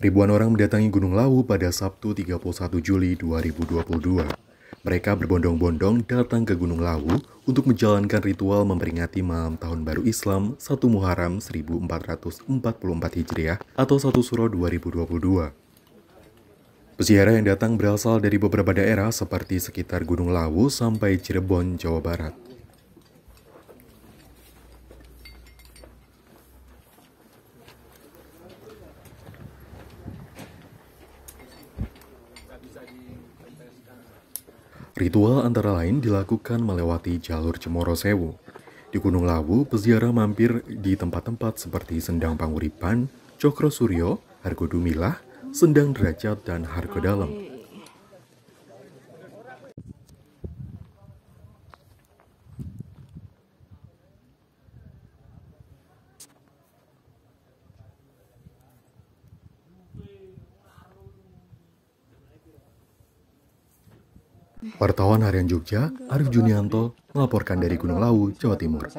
Ribuan orang mendatangi Gunung Lawu pada Sabtu 31 Juli 2022. Mereka berbondong-bondong datang ke Gunung Lawu untuk menjalankan ritual memperingati malam Tahun Baru Islam 1 Muharram 1444 Hijriah atau 1 Suro 2022. Peziarah yang datang berasal dari beberapa daerah seperti sekitar Gunung Lawu sampai Cirebon, Jawa Barat. Ritual antara lain dilakukan melewati jalur Cemoro Sewu. Di Gunung Lawu, peziarah mampir di tempat-tempat seperti Sendang Panguripan, Cokro Suryo, Hargo Dumilah, Sendang Derajat, dan Hargo Dalem. Wartawan Harian Jogja, Arif Junianto, melaporkan dari Gunung Lawu, Jawa Timur.